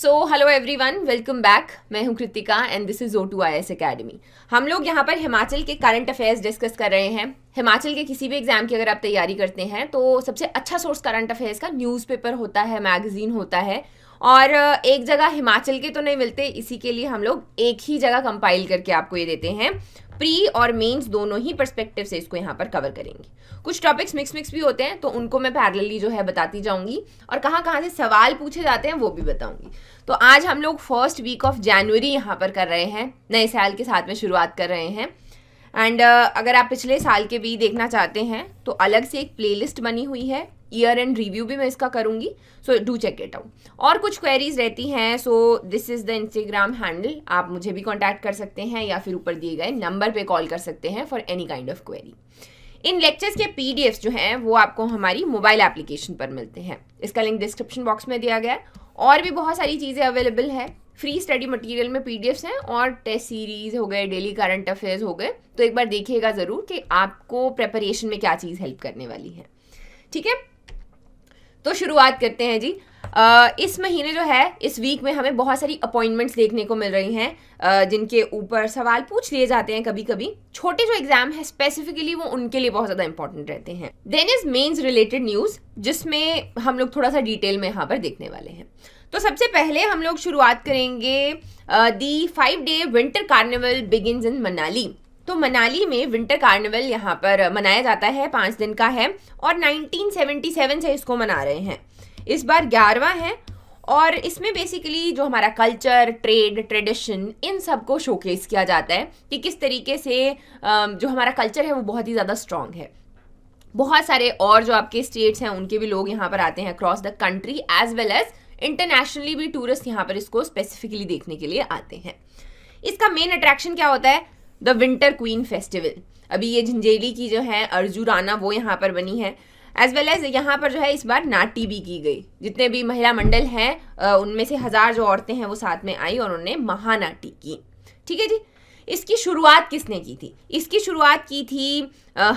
सो hello everyone welcome back मैं हूं Kritika and this is O two I S academy हम लोग यहाँ पर हिमाचल के करंट अफेयर्स डिस्कस कर रहे हैं हिमाचल के किसी भी एग्जाम की अगर आप तैयारी करते हैं तो सबसे अच्छा सोर्स करंट अफेयर्स का न्यूज़पेपर होता है मैगजीन होता है और एक जगह हिमाचल के तो नहीं मिलते इसी के लिए हम लोग एक ही जगह कंपाइल करके आपको ये देते हैं प्री और मेंस दोनों ही पर्सपेक्टिव से इसको यहाँ पर कवर करेंगे कुछ टॉपिक्स मिक्स मिक्स भी होते हैं तो उनको मैं पैरेलली जो है बताती जाऊंगी और कहाँ कहाँ से सवाल पूछे जाते हैं वो भी बताऊंगी तो आज हम लोग फर्स्ट वीक ऑफ जनवरी यहाँ पर कर रहे हैं नए साल के साथ में शुरुआत कर रहे हैं एंड uh, अगर आप पिछले साल के भी देखना चाहते हैं तो अलग से एक प्लेलिस्ट बनी हुई है ईयर एंड रिव्यू भी मैं इसका करूँगी so do check it out और कुछ क्वेरीज रहती हैं so this is the Instagram handle आप मुझे भी कॉन्टैक्ट कर सकते हैं या फिर ऊपर दिए गए नंबर पे कॉल कर सकते हैं for any kind of query इन लेक्चर्स के पी जो हैं वो आपको हमारी मोबाइल एप्लीकेशन पर मिलते हैं इसका लिंक डिस्क्रिप्शन बॉक्स में दिया गया है और भी बहुत सारी चीज़ें अवेलेबल है फ्री स्टडी मटेरियल में पी हैं और टेस्ट सीरीज हो गए डेली करंट अफेयर्स हो गए तो एक बार देखिएगा ज़रूर कि आपको प्रेपरेशन में क्या चीज़ हेल्प करने वाली है ठीक है तो शुरुआत करते हैं जी Uh, इस महीने जो है इस वीक में हमें बहुत सारी अपॉइंटमेंट्स देखने को मिल रही हैं uh, जिनके ऊपर सवाल पूछ लिए जाते हैं कभी कभी छोटे जो एग्जाम है स्पेसिफिकली वो उनके लिए बहुत ज़्यादा इंपॉर्टेंट रहते हैं then is mains related news जिसमें हम लोग थोड़ा सा डिटेल में यहाँ पर देखने वाले हैं तो सबसे पहले हम लोग शुरुआत करेंगे the five day winter carnival begin in Manali तो मनाली में विंटर कार्निवल यहाँ पर मनाया जाता है पाँच दिन का है और 1977 से इसको मना रहे हैं इस बार ग्यारहवा है और इसमें बेसिकली जो हमारा कल्चर ट्रेड ट्रेडिशन इन सब को शोकेस किया जाता है कि किस तरीके से जो हमारा कल्चर है वो बहुत ही ज़्यादा स्ट्रॉन्ग है बहुत सारे और जो आपके स्टेट्स हैं उनके भी लोग यहाँ पर आते हैं across the country as well as internationally भी टूरिस्ट यहाँ पर इसको स्पेसिफिकली देखने के लिए आते हैं इसका मेन अट्रैक्शन क्या होता है द विंटर क्वीन फेस्टिवल अभी ये झंझेली की जो है अर्जू राना वो यहाँ पर बनी है एज वेल एज यहाँ पर जो है इस बार नाटी भी की गई जितने भी महिला मंडल हैं उनमें से हज़ार जो औरतें हैं वो साथ में आई और उन्होंने महानाटी की ठीक है जी इसकी शुरुआत किसने की थी इसकी शुरुआत की थी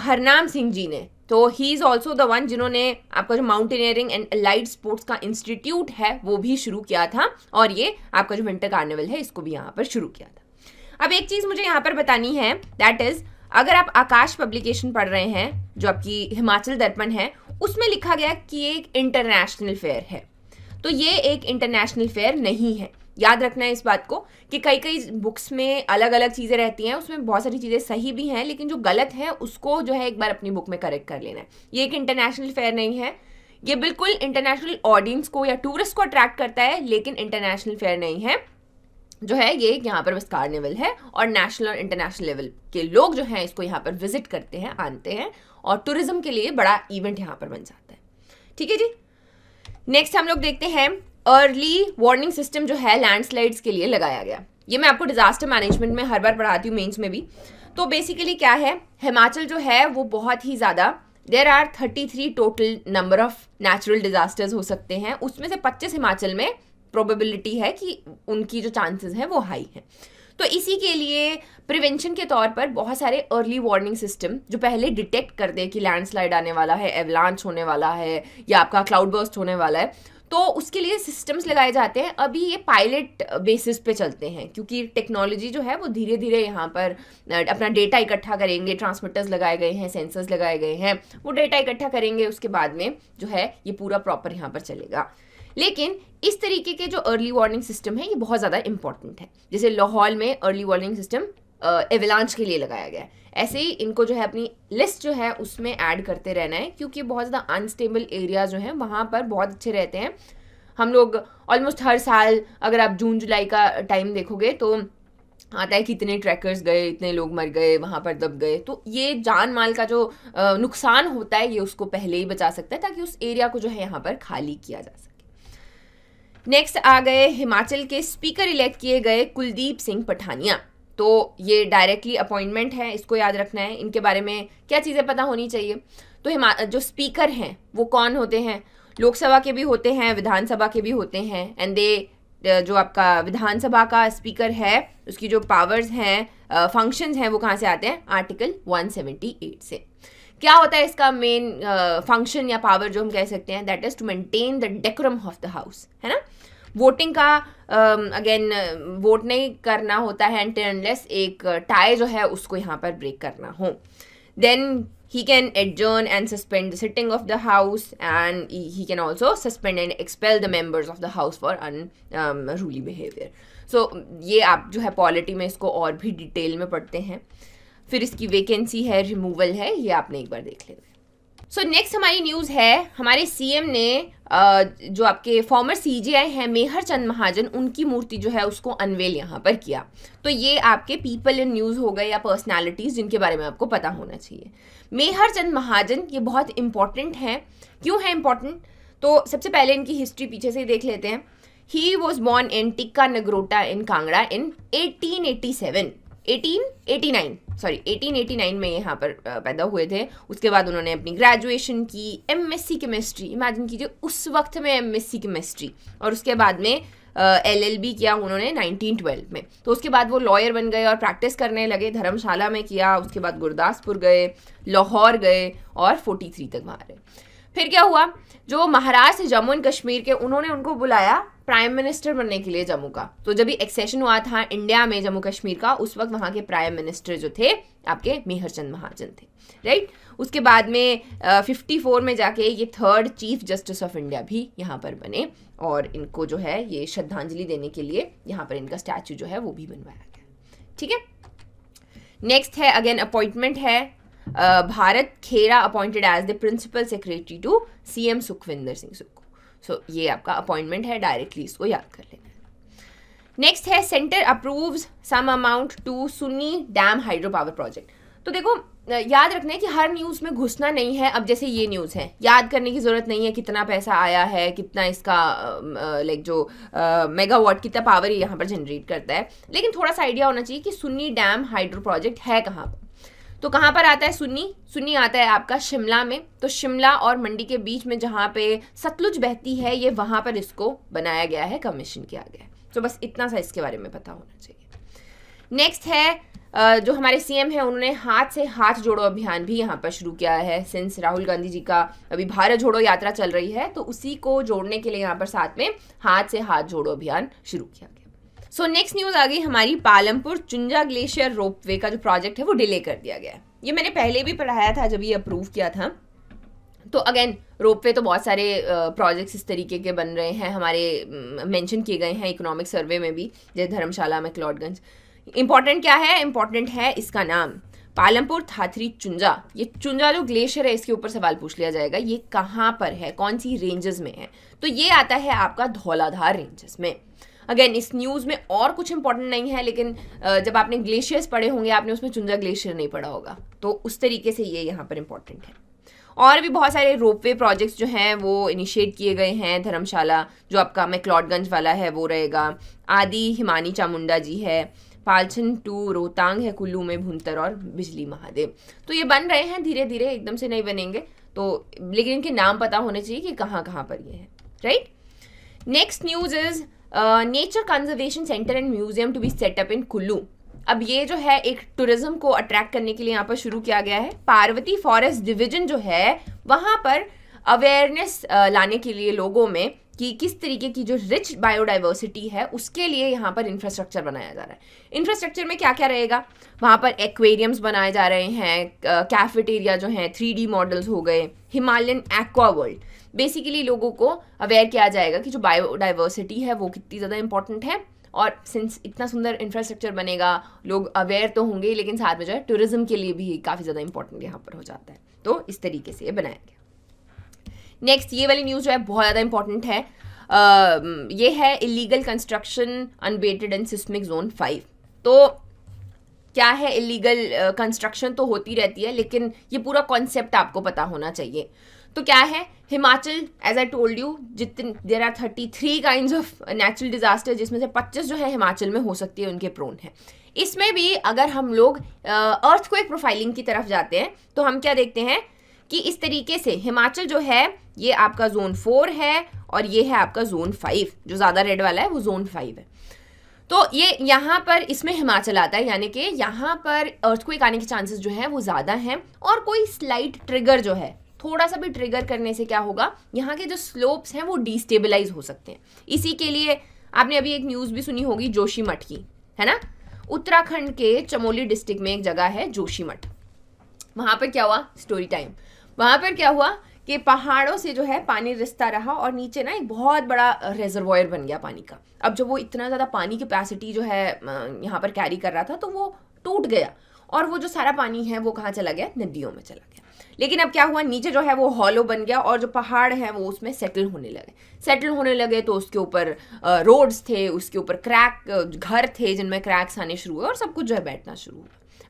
हरनाम सिंह जी ने तो he is also the one जिन्होंने आपका जो माउंटेनियरिंग एंड लाइट स्पोर्ट्स का इंस्टीट्यूट है वो भी शुरू किया था और ये आपका जो विंटर कार्निवल है इसको भी यहाँ पर शुरू किया था अब एक चीज़ मुझे यहाँ पर बतानी है दैट इज़ अगर आप आकाश पब्लिकेशन पढ़ रहे हैं जो आपकी हिमाचल दर्पण है उसमें लिखा गया कि ये एक इंटरनेशनल फेयर है तो ये एक इंटरनेशनल फेयर नहीं है याद रखना है इस बात को कि कई कई बुक्स में अलग अलग चीज़ें रहती हैं उसमें बहुत सारी चीज़ें सही भी हैं लेकिन जो गलत है उसको जो है एक बार अपनी बुक में करेक्ट कर लेना है ये एक इंटरनेशनल फेयर नहीं है ये बिल्कुल इंटरनेशनल ऑडियंस को या टूरिस्ट को अट्रैक्ट करता है लेकिन इंटरनेशनल फेयर नहीं है जो है ये यहाँ पर बस कार्निवल है और नेशनल और इंटरनेशनल लेवल के लोग जो हैं इसको यहाँ पर विजिट करते हैं आते हैं और टूरिज्म के लिए बड़ा इवेंट यहाँ पर बन जाता है ठीक है जी नेक्स्ट हम लोग देखते हैं अर्ली वार्निंग सिस्टम जो है लैंडस्लाइड्स के लिए लगाया गया ये मैं आपको डिजास्टर मैनेजमेंट में हर बार पढ़ाती हूँ मेन्स में भी तो बेसिकली क्या है हिमाचल जो है वो बहुत ही ज़्यादा there are thirty three total number of natural disasters हो सकते हैं उसमें से पच्चीस हिमाचल में प्रोबेबिलिटी है कि उनकी जो चांसेस हैं वो हाई हैं तो इसी के लिए प्रिवेंशन के तौर पर बहुत सारे अर्ली वार्निंग सिस्टम जो पहले डिटेक्ट कर दे कि लैंडस्लाइड आने वाला है एवलांच होने वाला है या आपका क्लाउड बर्स्ट होने वाला है तो उसके लिए सिस्टम्स लगाए जाते हैं अभी ये पायलट बेसिस पे चलते हैं क्योंकि टेक्नोलॉजी जो है वो धीरे धीरे यहाँ पर अपना डेटा इकट्ठा करेंगे ट्रांसमिटर्स लगाए गए हैं सेंसर्स लगाए गए हैं वो डेटा इकट्ठा करेंगे उसके बाद में जो है ये पूरा प्रॉपर यहाँ पर चलेगा लेकिन इस तरीके के जो अर्ली वार्निंग सिस्टम है ये बहुत ज़्यादा इंपॉर्टेंट है जैसे लाहौल में अर्ली वार्निंग सिस्टम एवलांच के लिए लगाया गया है ऐसे ही इनको जो है अपनी लिस्ट जो है उसमें ऐड करते रहना है क्योंकि बहुत ज़्यादा अनस्टेबल एरिया जो हैं वहाँ पर बहुत अच्छे रहते हैं हम लोग ऑलमोस्ट हर साल अगर आप जून जुलाई का टाइम देखोगे तो आता है कि इतने ट्रैकर्स गए इतने लोग मर गए वहाँ पर दब गए तो ये जान माल का जो नुकसान होता है ये उसको पहले ही बचा सकता है ताकि उस एरिया को जो है यहाँ पर खाली किया जा सके नेक्स्ट आ गए हिमाचल के स्पीकर इलेक्ट किए गए कुलदीप सिंह पठानिया तो ये डायरेक्टली अपॉइंटमेंट है इसको याद रखना है इनके बारे में क्या चीज़ें पता होनी चाहिए तो हिमा जो स्पीकर हैं वो कौन होते हैं लोकसभा के भी होते हैं विधानसभा के भी होते हैं एंड दे जो आपका विधानसभा का स्पीकर है उसकी जो पावर्स हैं फंक्शंस हैं वो कहाँ से आते हैं आर्टिकल 178 से क्या होता है इसका मेन फंक्शन uh, या पावर जो हम कह सकते हैं that is to maintain the decorum of the house है ना वोटिंग का अगेन um, uh, वोट नहीं करना होता है अनलेस एक टाई uh, जो है उसको यहाँ पर ब्रेक करना हो then he can adjourn and suspend the sitting of the house and he can also suspend and expel the members of the house for unruly behaviour so ये आप जो है पॉलिटी में इसको और भी डिटेल में पढ़ते हैं फिर इसकी वेकेंसी है रिमूवल है ये आपने एक बार देख लेना सो so, नेक्स्ट हमारी न्यूज़ है हमारे सीएम ने जो आपके फॉर्मर सीजीआई हैं मेहर चंद महाजन उनकी मूर्ति जो है उसको अनवेल यहाँ पर किया तो ये आपके पीपल इन न्यूज़ हो गए या पर्सनालिटीज़ जिनके बारे में आपको पता होना चाहिए मेहर चंद महाजन ये बहुत इंपॉर्टेंट हैं क्यों है इंपॉर्टेंट तो सबसे पहले इनकी हिस्ट्री पीछे से ही देख लेते हैं he was born in Tikka Nagrota in Kangra in 1887 1889 sorry 1889 में यहाँ पर पैदा हुए थे उसके बाद उन्होंने अपनी ग्रेजुएशन की एम सी केमिस्ट्री इमेजिन कीजिए उस वक्त में एम सी केमिस्ट्री और उसके बाद में एल बी किया उन्होंने 1912 में तो उसके बाद वो लॉयर बन गए और प्रैक्टिस करने लगे धर्मशाला में किया उसके बाद गुरदासपुर गए लाहौर गए और 43 तक वहाँ रहे फिर क्या हुआ जो महाराज थे जम्मू एंड कश्मीर के उन्होंने उनको बुलाया प्राइम मिनिस्टर बनने के लिए जम्मू का तो जब एक्सेशन हुआ था इंडिया में जम्मू कश्मीर का उस वक्त वहां के प्राइम मिनिस्टर जो थे आपके मेहरचंद महाजन थे राइट उसके बाद में फिफ्टी फोर में जाके ये third chief justice of India भी यहाँ पर बने और इनको जो है ये श्रद्धांजलि देने के लिए यहाँ पर इनका स्टैचू जो है वो भी बनवाया गया ठीक है नेक्स्ट है अगेन अपॉइंटमेंट है Bharat Khera appointed as the principal secretary to CM Sukhvinder Singh Sukhu so so, ये आपका अपॉइंटमेंट है डायरेक्टली इसको याद कर लेना नेक्स्ट है centre approve some amount to Sunni dam hydro power project तो देखो याद रखना है कि हर न्यूज़ में घुसना नहीं है अब जैसे ये न्यूज़ है याद करने की ज़रूरत नहीं है कितना पैसा आया है कितना इसका लाइक जो मेगावाट कितना पावर यहाँ पर जनरेट करता है लेकिन थोड़ा सा आइडिया होना चाहिए कि सुन्नी डैम हाइड्रो प्रोजेक्ट है कहाँ पर तो कहाँ पर आता है सुन्नी सुन्नी आता है आपका शिमला में तो शिमला और मंडी के बीच में जहाँ पे सतलुज बहती है ये वहाँ पर इसको बनाया गया है कमीशन किया गया है तो बस इतना सा इसके बारे में पता होना चाहिए नेक्स्ट है जो हमारे सीएम हैं उन्होंने हाथ से हाथ जोड़ो अभियान भी यहाँ पर शुरू किया है सिंस राहुल गांधी जी का अभी भारत जोड़ो यात्रा चल रही है तो उसी को जोड़ने के लिए यहाँ पर साथ में हाथ से हाथ जोड़ो अभियान शुरू किया गया सो नेक्स्ट न्यूज़ आ गई हमारी पालमपुर चुंजा ग्लेशियर रोप वे का जो प्रोजेक्ट है वो डिले कर दिया गया है ये मैंने पहले भी पढ़ाया था जब ये अप्रूव किया था तो अगेन रोप वे तो बहुत सारे प्रोजेक्ट्स इस तरीके के बन रहे हैं हमारे मेंशन किए गए हैं इकोनॉमिक सर्वे में भी जैसे धर्मशाला में क्लॉडगंज इम्पॉर्टेंट क्या है इम्पॉर्टेंट है इसका नाम पालमपुर थाथरी चुंजा ये चुंजा जो ग्लेशियर है इसके ऊपर सवाल पूछ लिया जाएगा ये कहाँ पर है कौन सी रेंजेस में है तो ये आता है आपका धौलाधार रेंजेस में अगेन इस न्यूज़ में और कुछ इंपॉर्टेंट नहीं है लेकिन जब आपने ग्लेशियर्स पढ़े होंगे आपने उसमें चुंजा ग्लेशियर नहीं पढ़ा होगा तो उस तरीके से ये यहाँ पर इंपॉर्टेंट है और भी बहुत सारे रोपवे प्रोजेक्ट्स जो हैं वो इनिशिएट किए गए हैं धर्मशाला जो आपका मैक्लॉडगंज वाला है वो रहेगा आदि हिमानी चामुंडा जी है पालछन टू रोहतांग है कुल्लू में भुंतर और बिजली महादेव तो ये बन रहे हैं धीरे धीरे एकदम से नहीं बनेंगे तो लेकिन इनके नाम पता होने चाहिए कि कहाँ कहाँ पर ये है right next news is nature conservation centre and museum to be set up in Kullu अब ये जो है एक टूरिज्म को अट्रैक्ट करने के लिए यहाँ पर शुरू किया गया है पार्वती फॉरेस्ट डिवीजन जो है वहाँ पर अवेयरनेस लाने के लिए लोगों में कि किस तरीके की जो रिच बायोडाइवर्सिटी है उसके लिए यहाँ पर इंफ्रास्ट्रक्चर बनाया जा रहा है इंफ्रास्ट्रक्चर में क्या क्या रहेगा वहाँ पर एक्वेरियम्स बनाए जा रहे हैं कैफेटेरिया जो हैं थ्री मॉडल्स हो गए हिमालयन एक्वा वर्ल्ड बेसिकली लोगों को अवेयर किया जाएगा कि जो बायोडाइवर्सिटी है वो कितनी ज़्यादा इंपॉर्टेंट है और सिंस इतना सुंदर इंफ्रास्ट्रक्चर बनेगा लोग अवेयर तो होंगे लेकिन साथ में जो है टूरिज़्म के लिए भी काफ़ी ज़्यादा इंपॉर्टेंट यहाँ पर हो जाता है तो इस तरीके से ये बनाया गया नेक्स्ट ये वाली न्यूज़ जो है बहुत ज़्यादा इंपॉर्टेंट है आ, ये है illegal construction unabated and seismic zone five तो क्या है इलीगल कंस्ट्रक्शन तो होती रहती है लेकिन ये पूरा कॉन्सेप्ट आपको पता होना चाहिए तो क्या है Himachal as I told you जितने there are thirty three kind of natural disaster जिसमें से पच्चीस जो है हिमाचल में हो सकती है उनके प्रोन है इसमें भी अगर हम लोग अर्थ को एक प्रोफाइलिंग की तरफ जाते हैं तो हम क्या देखते हैं कि इस तरीके से हिमाचल जो है ये आपका जोन फोर है और ये है आपका जोन फाइव जो ज़्यादा रेड वाला है वो जोन फाइव है तो ये यहाँ पर इसमें हिमाचल आता है यानी कि यहाँ पर अर्थक्वेक आने के चांसेस जो है वो ज़्यादा हैं और कोई स्लाइट ट्रिगर जो है थोड़ा सा भी ट्रिगर करने से क्या होगा यहाँ के जो स्लोप्स हैं वो डिस्टेबलाइज हो सकते हैं इसी के लिए आपने अभी एक न्यूज़ भी सुनी होगी जोशीमठ की है ना उत्तराखंड के चमोली डिस्ट्रिक्ट में एक जगह है जोशीमठ वहाँ पर क्या हुआ स्टोरी टाइम वहाँ पर क्या हुआ कि पहाड़ों से जो है पानी रिश्ता रहा और नीचे ना एक बहुत बड़ा रिजर्वॉयर बन गया पानी का अब जब वो इतना ज़्यादा पानी कैपेसिटी जो है यहाँ पर कैरी कर रहा था तो वो टूट गया और वो जो सारा पानी है वो कहाँ चला गया नदियों में चला गया लेकिन अब क्या हुआ नीचे जो है वो हॉलो बन गया और जो पहाड़ है वो उसमें सेटल होने लगे सेटल होने लगे तो उसके ऊपर रोड्स थे उसके ऊपर क्रैक घर थे जिनमें क्रैक्स आने शुरू हुए और सब कुछ जो है बैठना शुरू हुआ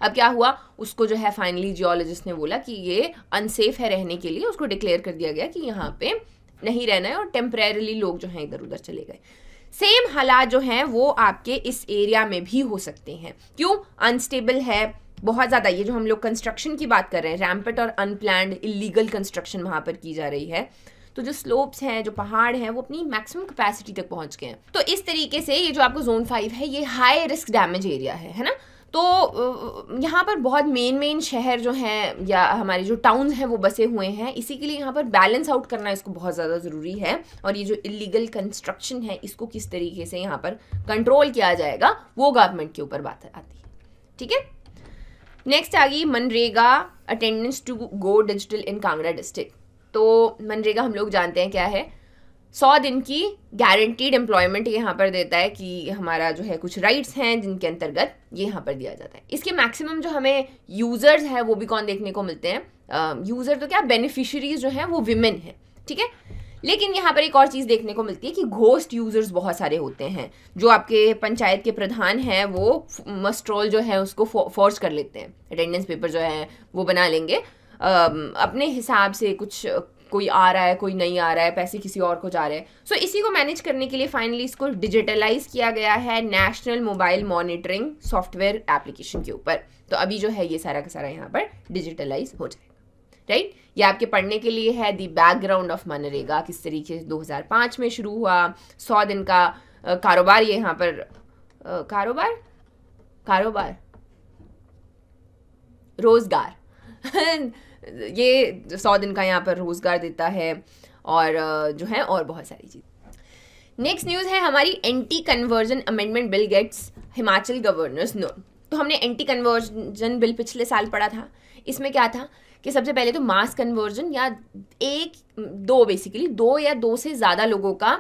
अब क्या हुआ उसको जो है फाइनली जियोलॉजिस्ट ने बोला कि ये अनसेफ है रहने के लिए उसको डिक्लेयर कर दिया गया कि यहाँ पे नहीं रहना है और टेम्परेली लोग जो हैं इधर उधर चले गए सेम हालात जो हैं वो आपके इस एरिया में भी हो सकते हैं क्यों अनस्टेबल है बहुत ज़्यादा ये जो हम लोग कंस्ट्रक्शन की बात कर रहे हैं रैम्पेट और अनप्लैंड इलीगल कंस्ट्रक्शन वहाँ पर की जा रही है तो जो स्लोप्स हैं जो पहाड़ हैं वो अपनी मैक्सिमम कैपेसिटी तक पहुँच गए हैं तो इस तरीके से ये जो आपको जोन फाइव है ये हाई रिस्क डैमेज एरिया है है ना तो यहाँ पर बहुत मेन मेन शहर जो हैं या हमारे जो टाउन हैं वो बसे हुए हैं इसी के लिए यहाँ पर बैलेंस आउट करना इसको बहुत ज़्यादा ज़रूरी है और ये जो इलीगल कंस्ट्रक्शन है इसको किस तरीके से यहाँ पर कंट्रोल किया जाएगा वो गवर्नमेंट के ऊपर बात आती है ठीक है नेक्स्ट आ गई मनरेगा attendance to go digital in Kangra district तो मनरेगा हम लोग जानते हैं क्या है सौ दिन की गारंटीड एम्प्लॉयमेंट यहाँ पर देता है कि हमारा जो है कुछ राइट्स हैं जिनके अंतर्गत ये यहाँ पर दिया जाता है इसके मैक्सिमम जो हमें यूज़र्स हैं वो भी कौन देखने को मिलते हैं यूज़र uh, तो क्या बेनिफिशरीज जो हैं वो विमेन हैं ठीक है लेकिन यहाँ पर एक और चीज़ देखने को मिलती है कि घोस्ट यूज़र्स बहुत सारे होते हैं जो आपके पंचायत के प्रधान हैं वो मस्ट्रोल जो है उसको फोर्स कर लेते हैं अटेंडेंस पेपर जो है वो बना लेंगे अपने हिसाब से कुछ कोई आ रहा है कोई नहीं आ रहा है पैसे किसी और को जा रहे हैं सो so, इसी को मैनेज करने के लिए फाइनली इसको डिजिटलाइज किया गया है national mobile monitoring software application के ऊपर तो अभी जो है ये सारा का सारा यहाँ पर डिजिटलाइज हो जाए राइट ये आपके पढ़ने के लिए है दी बैकग्राउंड ऑफ मनरेगा किस तरीके से 2005 में शुरू हुआ सौ दिन का कारोबार ये यहाँ पर कारोबार कारोबार रोजगार ये सौ दिन का यहाँ पर रोजगार देता है और जो है और बहुत सारी चीज़ नेक्स्ट न्यूज़ है हमारी anti conversion amendment bill gets Himachal governor's nod तो हमने एंटी कन्वर्जन बिल पिछले साल पढ़ा था इसमें क्या था कि सबसे पहले तो मास कन्वर्जन या एक दो बेसिकली दो या दो से ज़्यादा लोगों का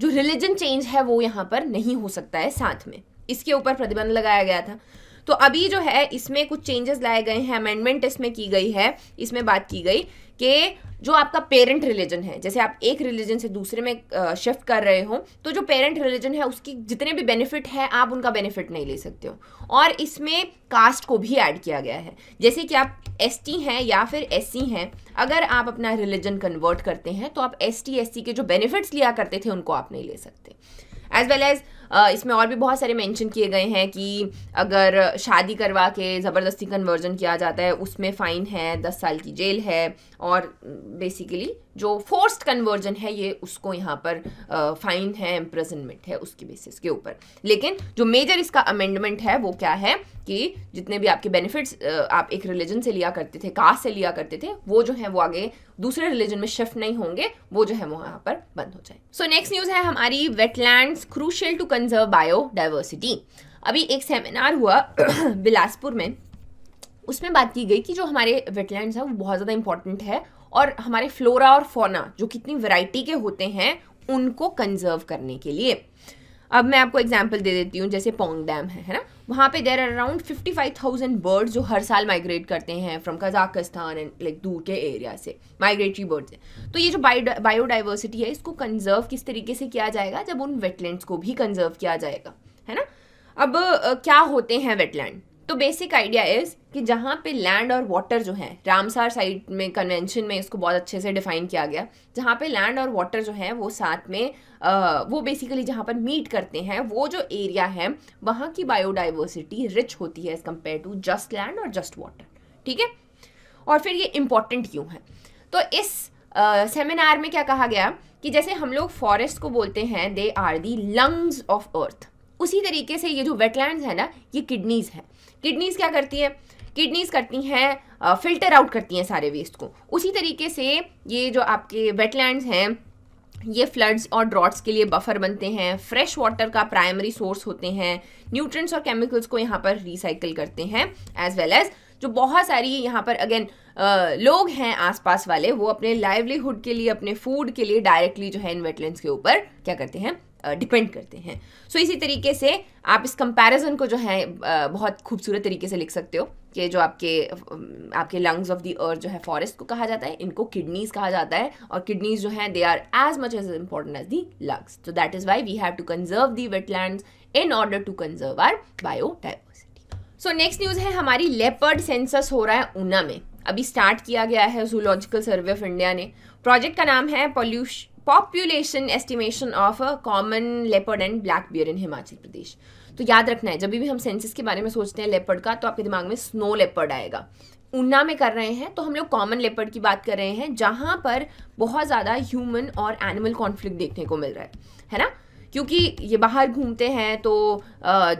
जो रिलीजन चेंज है वो यहाँ पर नहीं हो सकता है साथ में इसके ऊपर प्रतिबंध लगाया गया था तो अभी जो है इसमें कुछ चेंजेस लाए गए हैं अमेंडमेंट इसमें की गई है इसमें बात की गई कि जो आपका पेरेंट रिलीजन है जैसे आप एक रिलीजन से दूसरे में शिफ्ट कर रहे हो तो जो पेरेंट रिलीजन है उसकी जितने भी बेनिफिट है आप उनका बेनिफिट नहीं ले सकते हो और इसमें कास्ट को भी ऐड किया गया है जैसे कि आप एस हैं या फिर एस हैं अगर आप अपना रिलीजन कन्वर्ट करते हैं तो आप एस टी के जो बेनिफिट्स लिया करते थे उनको आप नहीं ले सकते एज वेल एज़ इसमें और भी बहुत सारे मेंशन किए गए हैं कि अगर शादी करवा के ज़बरदस्ती कन्वर्जन किया जाता है उसमें फ़ाइन है दस साल की जेल है और बेसिकली जो फोर्स्ड कन्वर्जन है ये उसको यहाँ पर फाइन है इम्प्रजनमेंट है उसके बेसिस के ऊपर लेकिन जो मेजर इसका अमेंडमेंट है वो क्या है कि जितने भी आपके बेनिफिट्स आप एक रिलीजन से लिया करते थे कास्ट से लिया करते थे वो जो है वो आगे दूसरे रिलीजन में शिफ्ट नहीं होंगे वो जो है वो यहाँ पर बंद हो जाए सो नेक्स्ट न्यूज़ है हमारी wetlands crucial to conserve biodiversity अभी एक सेमिनार हुआ बिलासपुर में उसमें बात की गई कि जो हमारे वेटलैंड्स हैं वो बहुत ज़्यादा इंपॉर्टेंट है और हमारे फ्लोरा और फोना जो कितनी वैरायटी के होते हैं उनको कंजर्व करने के लिए अब मैं आपको एग्जाम्पल दे देती हूँ जैसे पोंग डैम है है ना वहाँ पे there are around fifty five thousand birds जो हर साल माइग्रेट करते हैं फ्रॉम कजाकिस्तान एंड लाइक दूर के एरिया से माइग्रेटरी बर्ड्स हैं तो ये जो बायोडाइवर्सिटी है इसको कंजर्व किस तरीके से किया जाएगा जब उन वेटलैंड्स को भी कंजर्व किया जाएगा है ना अब क्या होते हैं वेटलैंड तो बेसिक आइडिया इज़ कि जहाँ पे लैंड और वाटर जो है रामसार साइड में कन्वेंशन में इसको बहुत अच्छे से डिफाइन किया गया जहाँ पे लैंड और वाटर जो है वो साथ में आ, वो बेसिकली जहाँ पर मीट करते हैं वो जो एरिया है वहाँ की बायोडाइवर्सिटी रिच होती है as compare to just land और जस्ट वाटर ठीक है और फिर ये इम्पॉर्टेंट क्यों है तो इस सेमिनार में क्या कहा गया कि जैसे हम लोग फॉरेस्ट को बोलते हैं they are the lungs of earth उसी तरीके से ये जो वेटलैंड्स है ना ये किडनीज हैं किडनीज क्या करती है किडनीज करती हैं फिल्टर आउट करती हैं सारे वेस्ट को उसी तरीके से ये जो आपके वेटलैंड हैं ये फ्लड्स और ड्रॉट्स के लिए बफर बनते हैं फ्रेश वाटर का प्राइमरी सोर्स होते हैं न्यूट्रिएंट्स और केमिकल्स को यहाँ पर रिसाइकल करते हैं एज वेल एज़ जो बहुत सारी यहाँ पर अगेन लोग हैं आसपास वाले वो अपने लाइवलीहुड के लिए अपने फूड के लिए डायरेक्टली जो है इन वेटलैंड्स के ऊपर क्या करते हैं डिपेंड करते हैं सो so, इसी तरीके से आप इस कंपैरिजन को जो है बहुत खूबसूरत तरीके से लिख सकते हो कि जो आपके आपके लंग्स ऑफ द अर्थ जो है फॉरेस्ट को कहा जाता है इनको किडनीज कहा जाता है और किडनीज जो है they are as much as important as the lungs तो that is why we have to conserve the wetland in order to conserve our biodiversity so next news है हमारी लेपर्ड सेंसस हो रहा है ऊना में अभी स्टार्ट किया गया है जूलॉजिकल सर्वे ऑफ इंडिया ने प्रोजेक्ट का नाम है pollution population estimation of a common leopard and black bear in Himachal Pradesh तो याद रखना है जब भी हम सेंसिस के बारे में सोचते हैं लेपर्ड का तो आपके दिमाग में स्नो लेपर्ड आएगा ऊना में कर रहे हैं तो हम लोग कॉमन लेपर्ड की बात कर रहे हैं जहाँ पर बहुत ज़्यादा ह्यूमन और एनिमल कॉन्फ्लिक्ट देखने को मिल रहा है है ना क्योंकि ये बाहर घूमते हैं तो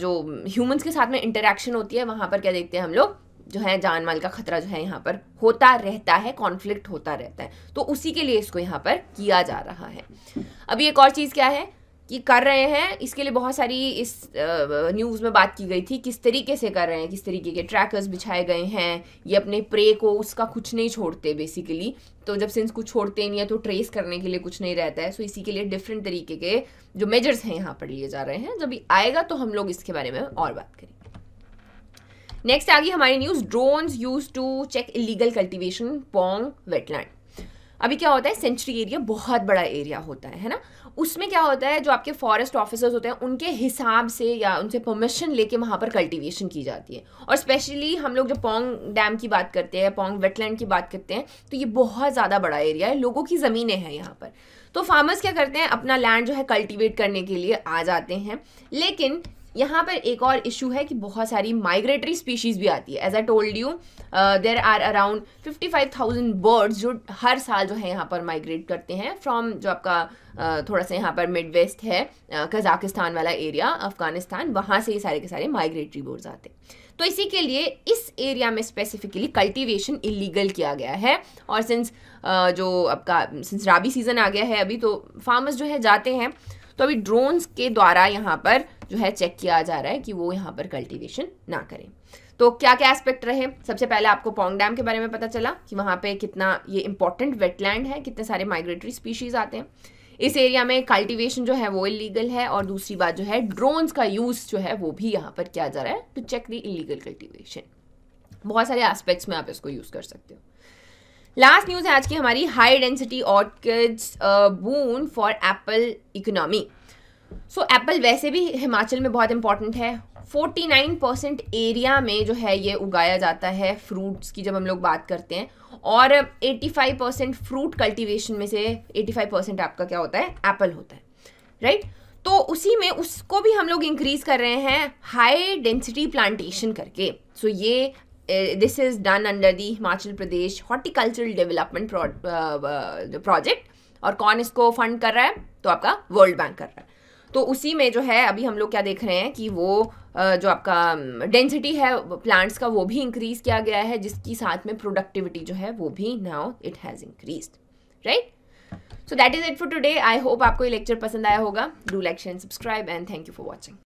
जो ह्यूमंस के साथ में इंटरेक्शन होती है वहाँ पर क्या देखते हैं हम लोग जो है जान माल का खतरा जो है यहाँ पर होता रहता है कॉन्फ्लिक्ट होता रहता है तो उसी के लिए इसको यहाँ पर किया जा रहा है अभी एक और चीज़ क्या है कि कर रहे हैं इसके लिए बहुत सारी इस न्यूज़ में बात की गई थी किस तरीके से कर रहे हैं किस तरीके के ट्रैकर्स बिछाए गए हैं ये अपने प्रे को उसका कुछ नहीं छोड़ते बेसिकली तो जब सिंस कुछ छोड़ते नहीं है तो ट्रेस करने के लिए कुछ नहीं रहता है सो इसी के लिए डिफरेंट तरीके के जो मेजर्स हैं यहाँ पर लिए जा रहे हैं जब आएगा तो हम लोग इसके बारे में और बात करेंगे नेक्स्ट आ गई हमारी news drones use to check illegal cultivation Pong wetland अभी क्या होता है सेंचुरी एरिया बहुत बड़ा एरिया होता है है ना उसमें क्या होता है जो आपके फॉरेस्ट ऑफिसर्स होते हैं उनके हिसाब से या उनसे परमिशन लेके वहाँ पर कल्टीवेशन की जाती है और स्पेशली हम लोग जब पोंग डैम की बात करते हैं पोंग वेटलैंड की बात करते हैं तो ये बहुत ज़्यादा बड़ा एरिया है लोगों की ज़मीनें हैं यहाँ पर तो फार्मर्स क्या करते हैं अपना लैंड जो है कल्टीवेट करने के लिए आ जाते हैं लेकिन यहाँ पर एक और इशू है कि बहुत सारी माइग्रेटरी स्पीशीज़ भी आती है as I told you there are around fifty five thousand birds जो हर साल जो है यहाँ पर माइग्रेट करते हैं फ्रॉम जो आपका uh, थोड़ा सा यहाँ पर मिड वेस्ट है कजाकिस्तान uh, वाला एरिया अफगानिस्तान वहाँ से ये सारे के सारे माइग्रेटरी बर्ड्स आते हैं तो इसी के लिए इस एरिया में स्पेसिफिकली कल्टीवेशन इलीगल किया गया है और सिंस uh, जो आपका सिंस राबी सीज़न आ गया है अभी तो फार्मर्स जो है जाते हैं तो अभी ड्रोन्स के द्वारा यहाँ पर जो है चेक किया जा रहा है कि वो यहाँ पर कल्टीवेशन ना करें तो क्या क्या एस्पेक्ट रहे सबसे पहले आपको पोंग डैम के बारे में पता चला कि वहाँ पे कितना ये इंपॉर्टेंट वेटलैंड है कितने सारे माइग्रेटरी स्पीशीज़ आते हैं इस एरिया में कल्टीवेशन जो है वो इलीगल है और दूसरी बात जो है ड्रोन्स का यूज़ जो है वो भी यहाँ पर किया जा रहा है to check the illegal cultivation बहुत सारे एस्पेक्ट्स में आप इसको यूज़ कर सकते हो लास्ट न्यूज़ है आज की हमारी high density orchards boon for apple economy so so, apple वैसे भी हिमाचल में बहुत इंपॉर्टेंट है 49 परसेंट एरिया में जो है ये उगाया जाता है फ्रूट्स की जब हम लोग बात करते हैं और 85 परसेंट फ्रूट कल्टीवेशन में से 85 परसेंट आपका क्या होता है एप्पल होता है राइट right? तो उसी में उसको भी हम लोग इंक्रीज कर रहे हैं हाई डेंसिटी प्लांटेशन करके सो so, ये this is done under the Himachal Pradesh horticultural development project और कौन इसको फंड कर रहा है तो आपका वर्ल्ड बैंक कर रहा है तो उसी में जो है अभी हम लोग क्या देख रहे हैं कि वो जो आपका डेंसिटी है प्लांट्स का वो भी इंक्रीज़ किया गया है जिसकी साथ में प्रोडक्टिविटी जो है वो भी now it has increase right so that is it for today I hope आपको ये लेक्चर पसंद आया होगा do like share subscribe and thank you for watching